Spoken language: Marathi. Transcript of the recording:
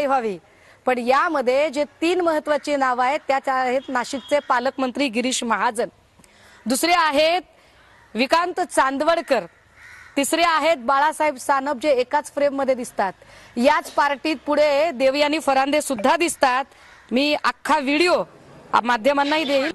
व्हावी पण यामध्ये जे तीन महत्वाची नाव आहेत त्याच आहेत नाशिकचे पालकमंत्री गिरीश महाजन दुसरे आहेत विकांत चांदवडकर तिसरे आहेत बाळासाहेब सानप जे एकाच फ्रेममध्ये दिसतात याच पार्टीत पुढे देवयानी फरांदे सुद्धा दिसतात मी अख्खा व्हिडिओ माध्यमांनाही देईन